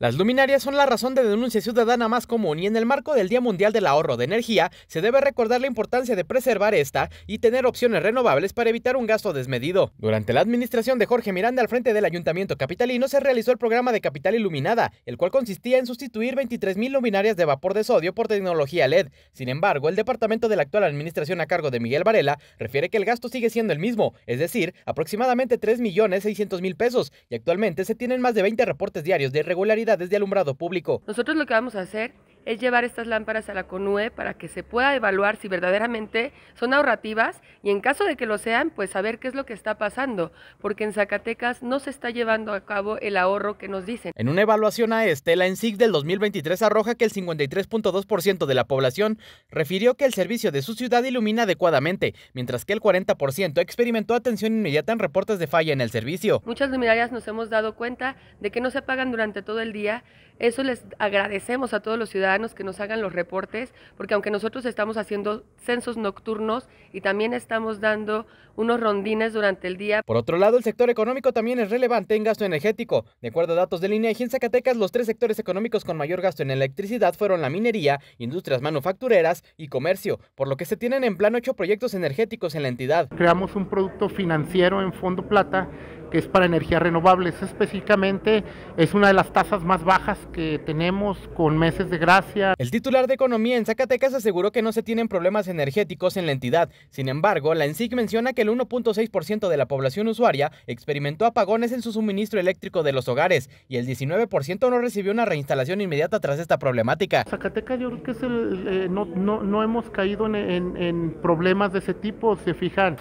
Las luminarias son la razón de denuncia ciudadana más común y en el marco del Día Mundial del Ahorro de Energía se debe recordar la importancia de preservar esta y tener opciones renovables para evitar un gasto desmedido. Durante la administración de Jorge Miranda al frente del Ayuntamiento Capitalino se realizó el programa de Capital Iluminada, el cual consistía en sustituir 23.000 luminarias de vapor de sodio por tecnología LED. Sin embargo, el departamento de la actual administración a cargo de Miguel Varela refiere que el gasto sigue siendo el mismo, es decir, aproximadamente 3.600.000 pesos, y actualmente se tienen más de 20 reportes diarios de irregularidad desde alumbrado público. Nosotros lo que vamos a hacer es llevar estas lámparas a la CONUE para que se pueda evaluar si verdaderamente son ahorrativas y en caso de que lo sean, pues saber qué es lo que está pasando, porque en Zacatecas no se está llevando a cabo el ahorro que nos dicen. En una evaluación a Estela, en SIG del 2023 arroja que el 53.2% de la población refirió que el servicio de su ciudad ilumina adecuadamente, mientras que el 40% experimentó atención inmediata en reportes de falla en el servicio. Muchas luminarias nos hemos dado cuenta de que no se apagan durante todo el día eso les agradecemos a todos los ciudadanos que nos hagan los reportes, porque aunque nosotros estamos haciendo censos nocturnos y también estamos dando unos rondines durante el día. Por otro lado, el sector económico también es relevante en gasto energético. De acuerdo a datos de INEGI en Zacatecas, los tres sectores económicos con mayor gasto en electricidad fueron la minería, industrias manufactureras y comercio, por lo que se tienen en plan ocho proyectos energéticos en la entidad. Creamos un producto financiero en Fondo Plata que es para energías renovables. Específicamente es una de las tasas más bajas que tenemos con meses de gracia. El titular de Economía en Zacatecas aseguró que no se tienen problemas energéticos en la entidad. Sin embargo, la ENSIC menciona que el 1.6% de la población usuaria experimentó apagones en su suministro eléctrico de los hogares y el 19% no recibió una reinstalación inmediata tras esta problemática. Zacatecas yo creo que eh, no, hemos caído en problemas de ese tipo, se fijan.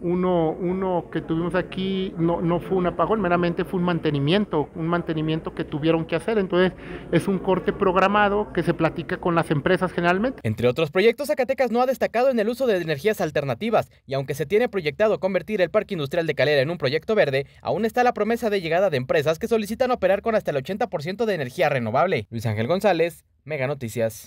Uno, que tuvimos aquí no, no fue un apagón, meramente fue un mantenimiento, un mantenimiento que tuvieron que hacer. Entonces es un corte programado que se platica con las empresas generalmente. Entre otros proyectos, Zacatecas no ha destacado en el uso de energías alternativas y aunque se tiene proyectado convertir el Parque Industrial de Calera en un proyecto verde, aún está la promesa de llegada de empresas que solicitan operar con hasta el 80% de energía renovable. Luis Ángel González, Mega Noticias.